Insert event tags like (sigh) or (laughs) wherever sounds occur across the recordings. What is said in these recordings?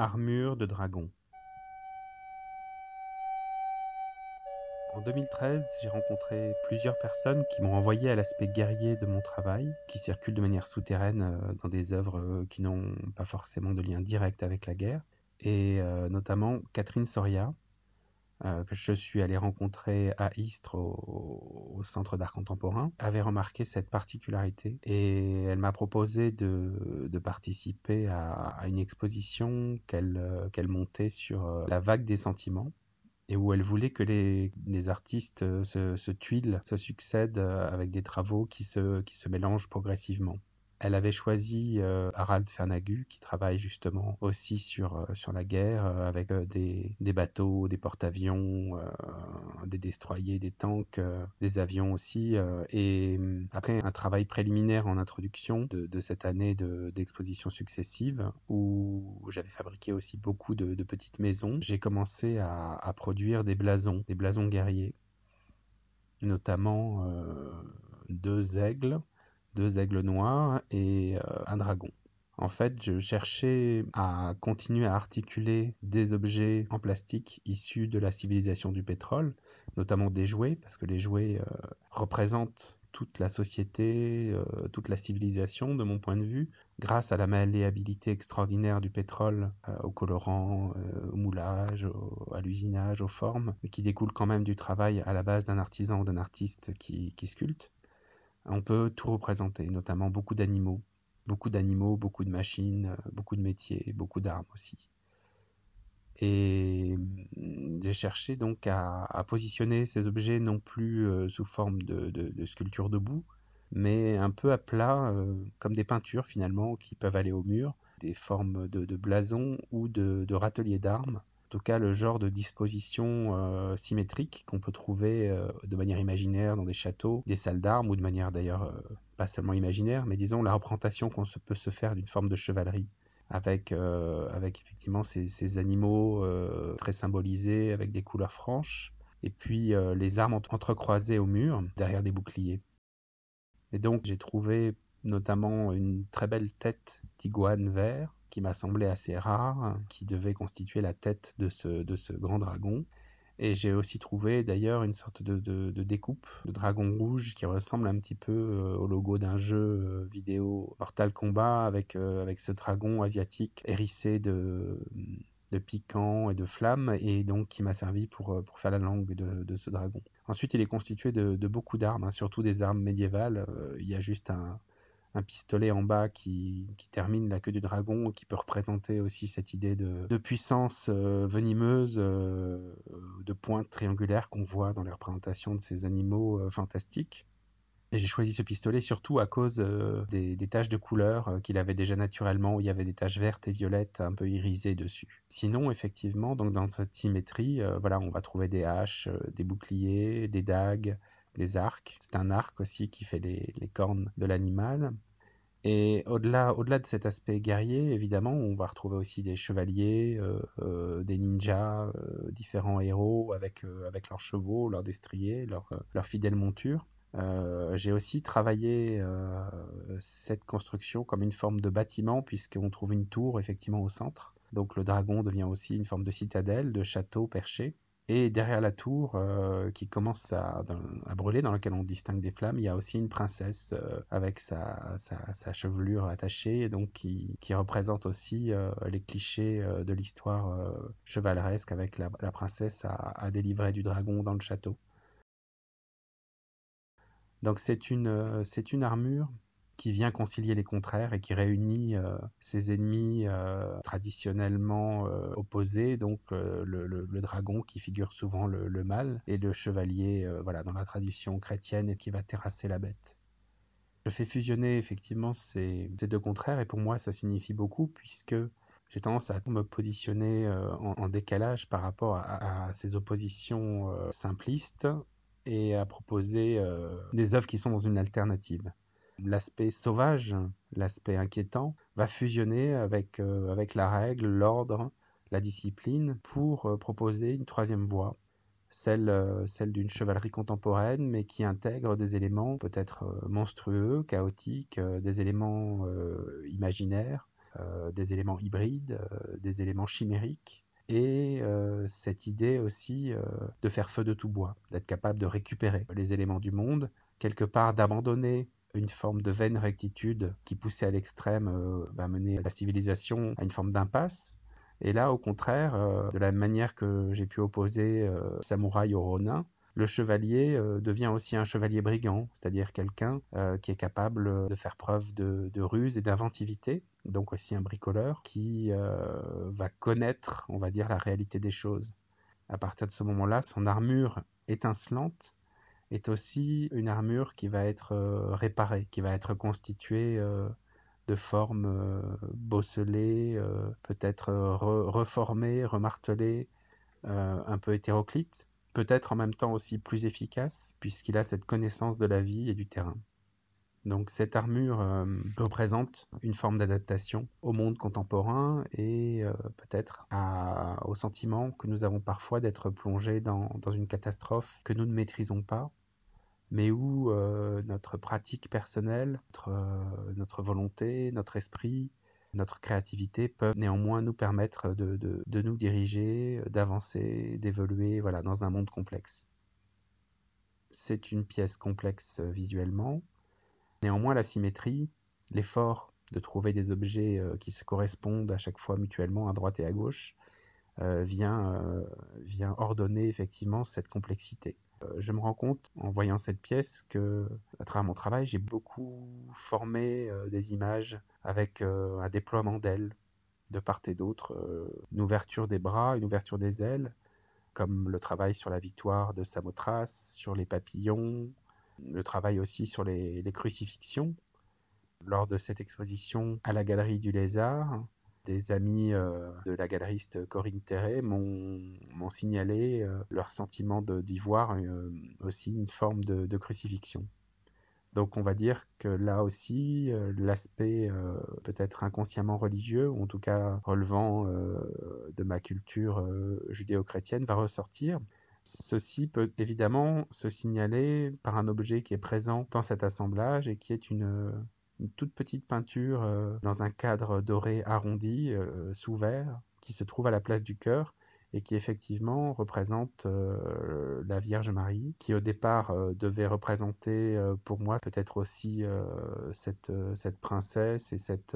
Armure de dragon. En 2013, j'ai rencontré plusieurs personnes qui m'ont envoyé à l'aspect guerrier de mon travail, qui circule de manière souterraine euh, dans des œuvres euh, qui n'ont pas forcément de lien direct avec la guerre, et euh, notamment Catherine Soria, euh, que je suis allé rencontrer à Istres au, Centre d'art contemporain avait remarqué cette particularité et elle m'a proposé de, participer à, une exposition qu'elle euh, montait sur euh, la vague des sentiments et où elle voulait que les, artistes se, tuilent, se succèdent avec des travaux qui se mélangent progressivement. Elle avait choisi euh, Harald Fernagu, qui travaille justement aussi sur, euh, sur la guerre, euh, avec des, bateaux, des porte-avions, des destroyers, des tanks, des avions aussi. et hum, après un travail préliminaire en introduction de, cette année d'expositions successives, où j'avais fabriqué aussi beaucoup de, petites maisons, j'ai commencé à, à, produire des blasons, des blasons guerriers, notamment deux aigles deux aigles noirs et euh, un dragon. En fait, je cherchais à continuer à articuler des objets en plastique issus de la civilisation du pétrole, notamment des jouets, parce que les jouets euh, représentent toute la société, euh, toute la civilisation de mon point de vue, grâce à la malléabilité extraordinaire du pétrole, aux au colorant, au moulage, à l'usinage, aux formes, mais qui découle quand même du travail à la base d'un artisan ou d'un artiste qui sculpte on peut tout représenter, notamment beaucoup d'animaux, beaucoup d'animaux, beaucoup de machines, euh, beaucoup de métiers, beaucoup d'armes aussi. Et hum, j'ai cherché donc à, positionner ces objets non plus euh, sous forme de, sculptures de, sculpture debout, mais un peu à plat, euh, comme des peintures finalement qui peuvent aller au mur, des formes de, de blasons ou de, râteliers d'armes en tout cas le genre de disposition euh, symétrique qu'on peut trouver euh, de manière imaginaire dans des châteaux, des salles d'armes, ou de manière d'ailleurs euh, pas seulement imaginaire, mais disons la représentation qu'on se, peut se faire d'une forme de chevalerie. Avec, effectivement ces, animaux très symbolisés, avec des couleurs franches, et puis les armes entrecroisées au mur, derrière des boucliers. Et donc j'ai trouvé notamment une très belle tête d'iguane vert, qui m'a semblé assez rare, hein, qui devait constituer la tête de ce, grand dragon. Et j'ai aussi trouvé d'ailleurs une sorte de, découpe de dragon rouge qui ressemble un petit peu euh, au logo d'un jeu euh, vidéo Mortal Kombat avec, euh, avec ce dragon asiatique hérissé de, de piquants et de flammes et donc qui m'a servi pour, pour faire la langue de, ce dragon. Ensuite, il est constitué de, beaucoup d'armes, hein, surtout des armes médiévales. il y a juste un, un pistolet en bas qui, termine la queue du dragon, qui peut représenter aussi cette idée de, puissance euh, venimeuse, euh, de pointe triangulaire qu'on voit dans les représentations de ces animaux euh, fantastiques. Et j'ai choisi ce pistolet surtout à cause des, des, taches de couleur qu'il avait déjà naturellement, où il y avait des taches vertes et violettes un peu irisées dessus. Sinon, effectivement, dans cette symétrie, voilà, on va trouver des haches, des boucliers, des dagues, les arcs. C'est un arc aussi qui fait les, cornes de l'animal. Et au-delà, au-delà de cet aspect guerrier, évidemment, on va retrouver aussi des chevaliers, euh, euh, des ninjas, euh, différents héros avec, avec leurs chevaux, leurs destriers, leurs fidèles montures. j'ai aussi travaillé cette construction comme une forme de bâtiment, puisqu'on trouve une tour effectivement au centre. Donc le dragon devient aussi une forme de citadelle, de château perché. Et derrière la tour euh, qui commence à, brûler, dans laquelle on distingue des flammes, il y a aussi une princesse euh, avec sa, chevelure attachée, donc qui, représente aussi euh, les clichés de l'histoire chevaleresque avec la, princesse à, délivrer du dragon dans le château. Donc c'est une armure qui vient concilier les contraires et qui réunit euh, ses ennemis euh, traditionnellement euh, opposés, donc le, dragon qui figure souvent le, mal et le chevalier, voilà, dans la tradition chrétienne et qui va terrasser la bête. Je fais fusionner effectivement ces, deux contraires et pour moi ça signifie beaucoup puisque j'ai tendance à me positionner en, décalage par rapport à ces oppositions simplistes et à proposer des œuvres qui sont dans une alternative l'aspect sauvage, l'aspect inquiétant, va fusionner avec, euh, la règle, l'ordre, la discipline pour euh, proposer une troisième voie, celle, euh, celle d'une chevalerie contemporaine, mais qui intègre des éléments peut-être monstrueux, chaotiques, des éléments imaginaires, des éléments hybrides, des éléments chimériques. Et cette idée aussi de faire feu de tout bois, d'être capable de récupérer les éléments du monde, quelque part d'abandonner une forme de vaine rectitude qui poussée à l'extrême euh, va mener la civilisation à une forme d'impasse. Et là, au contraire, euh, de la manière que j'ai pu opposer euh, samouraï au ronin, le chevalier devient aussi un chevalier brigand, c'est-à-dire quelqu'un qui est capable de faire preuve de ruse et d'inventivité, donc aussi un bricoleur qui va connaître, on va dire, la réalité des choses. À partir de ce moment-là, son armure étincelante est aussi une armure qui va être euh, réparée, qui va être constituée euh, de formes euh, bosselées, peut-être reformées, remartelées, un peu hétéroclites, peut-être en même temps aussi plus efficace, puisqu'il a cette connaissance de la vie et du terrain. Donc cette armure représente une forme d'adaptation au monde contemporain et peut-être au sentiment que nous avons parfois d'être plongés dans, une catastrophe que nous ne maîtrisons pas mais où notre pratique personnelle, notre, volonté, notre esprit, notre créativité peuvent néanmoins nous permettre de, nous diriger, d'avancer, d'évoluer voilà, dans un monde complexe. C'est une pièce complexe visuellement. Néanmoins, la symétrie, l'effort de trouver des objets qui se correspondent à chaque fois mutuellement à droite et à gauche, vient, ordonner effectivement cette complexité. Euh, je me rends compte en voyant cette pièce que, à travers mon travail, j'ai beaucoup formé euh, des images avec euh, un déploiement d'ailes de part et d'autre, une ouverture des bras, une ouverture des ailes, comme le travail sur la victoire de Samothrace, sur les papillons, le travail aussi sur les crucifixions. Lors de cette exposition à la Galerie du Lézard, des amis euh, de la galeriste Corinne Terré m'ont signalé euh, leur sentiment d'y voir euh, aussi une forme de, crucifixion. Donc on va dire que là aussi, l'aspect peut-être inconsciemment religieux, ou en tout cas relevant de ma culture judéo-chrétienne, va ressortir. Ceci peut évidemment se signaler par un objet qui est présent dans cet assemblage et qui est une, une toute petite peinture euh, dans un cadre doré arrondi, euh, sous verre, qui se trouve à la place du cœur et qui effectivement représente euh, la Vierge Marie, qui au départ devait représenter pour moi peut-être aussi cette, princesse et cette,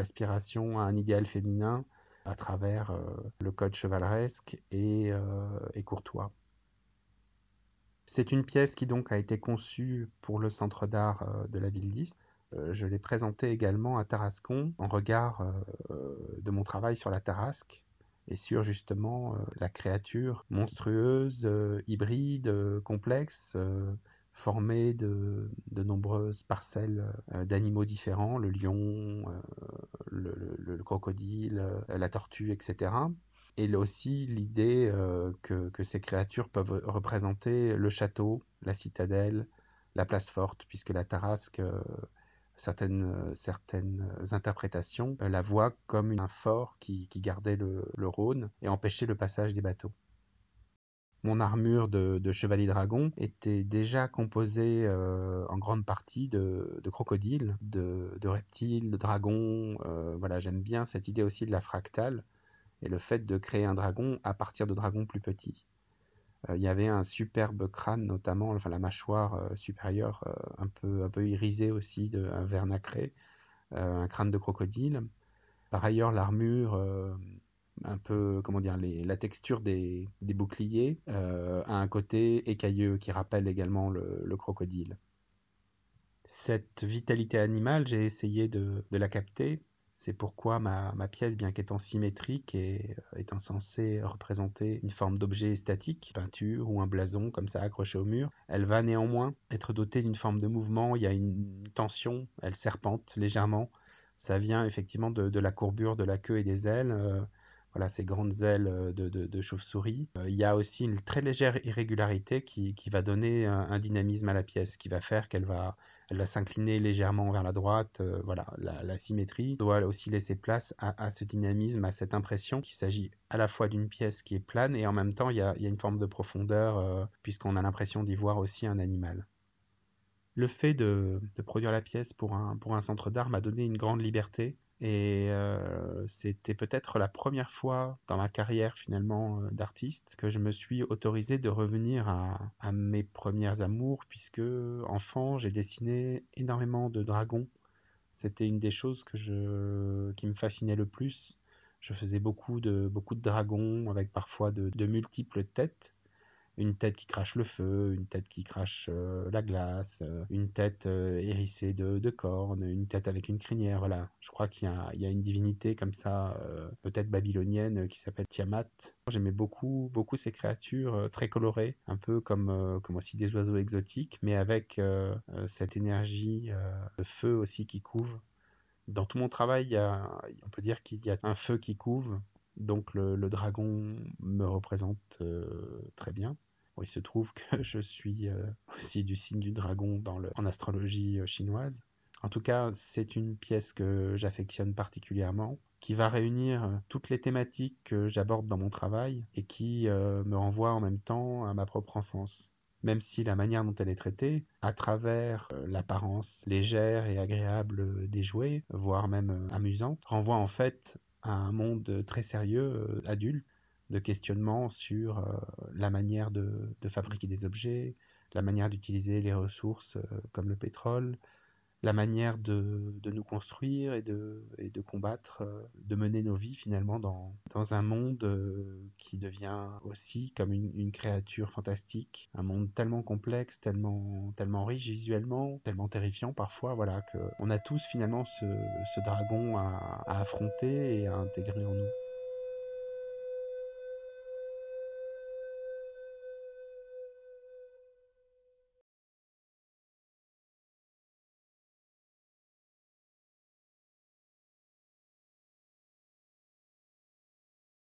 aspiration à un idéal féminin à travers le code chevaleresque et, courtois. C'est une pièce qui donc a été conçue pour le centre d'art de la ville d'Ist. Euh, je l'ai présenté également à Tarascon en regard euh, de mon travail sur la Tarasque et sur justement euh, la créature monstrueuse, hybride, complexe, formée de, nombreuses parcelles d'animaux différents, le lion, le, crocodile, la tortue, etc. Et aussi l'idée que, que, ces créatures peuvent représenter le château, la citadelle, la place forte, puisque la Tarasque certaines, euh, certaines euh, interprétations euh, la voient comme un fort qui, gardait le, Rhône et empêchait le passage des bateaux. Mon armure de, chevalier dragon était déjà composée en grande partie de, crocodiles, de, reptiles, de dragons. voilà, j'aime bien cette idée aussi de la fractale et le fait de créer un dragon à partir de dragons plus petits. Euh, il y avait un superbe crâne, notamment, la mâchoire euh, supérieure, euh, un, peu, irisée aussi, d'un un vernacré, un crâne de crocodile. Par ailleurs, l'armure, un peu, comment dire, la texture des, boucliers a un côté écailleux qui rappelle également le, crocodile. Cette vitalité animale, j'ai essayé de, la capter c'est pourquoi ma, pièce, bien qu'étant symétrique et euh, étant censée représenter une forme d'objet statique, peinture ou un blason comme ça accroché au mur, elle va néanmoins être dotée d'une forme de mouvement, il y a une tension, elle serpente légèrement, ça vient effectivement de, de la courbure de la queue et des ailes. Euh, voilà, ces grandes ailes euh, de, chauve-souris. Euh, il y a aussi une très légère irrégularité qui, va donner un, dynamisme à la pièce, qui va faire qu'elle va, s'incliner légèrement vers la droite. Euh, voilà, la, symétrie doit aussi laisser place à, ce dynamisme, à cette impression qu'il s'agit à la fois d'une pièce qui est plane et en même temps il y a, une forme de profondeur puisqu'on a l'impression d'y voir aussi un animal. Le fait de, produire la pièce pour un, pour un centre d'art m'a donné une grande liberté et euh, c'était peut-être la première fois dans ma carrière finalement euh, d'artiste que je me suis autorisé de revenir à, mes premières amours, puisque enfant, j'ai dessiné énormément de dragons. C'était une des choses qui me fascinait le plus. Je faisais beaucoup de, beaucoup de dragons avec parfois de multiples têtes une tête qui crache le feu, une tête qui crache euh, la glace, euh, une tête euh, hérissée de, cornes, une tête avec une crinière. Voilà, je crois qu'il y, a une divinité comme ça, peut-être babylonienne, qui s'appelle Tiamat. J'aimais beaucoup, beaucoup ces créatures très colorées, un peu comme, comme aussi des oiseaux exotiques, mais avec cette énergie de feu aussi qui couve. Dans tout mon travail, on peut dire qu'il y a un feu qui couve, donc le, dragon me représente euh, très bien. il se trouve que (laughs) je suis euh, aussi du signe du dragon en astrologie euh, chinoise. En tout cas, c'est une pièce que j'affectionne particulièrement, qui va réunir toutes les thématiques que j'aborde dans mon travail et qui me renvoie en même temps à ma propre enfance. Même si la manière dont elle est traitée, à travers l'apparence légère et agréable des jouets, voire même amusante, renvoie en fait à un monde euh, très sérieux, euh, adulte, de questionnement sur euh, la manière de, fabriquer des objets, la manière d'utiliser les ressources comme le pétrole, la manière de, nous construire et de, et de, combattre, euh, de mener nos vies finalement dans, dans un monde euh, qui devient aussi comme une, créature fantastique, un monde tellement complexe, tellement, tellement riche visuellement, tellement terrifiant parfois, voilà, que on a tous finalement ce, dragon à affronter et à intégrer en nous.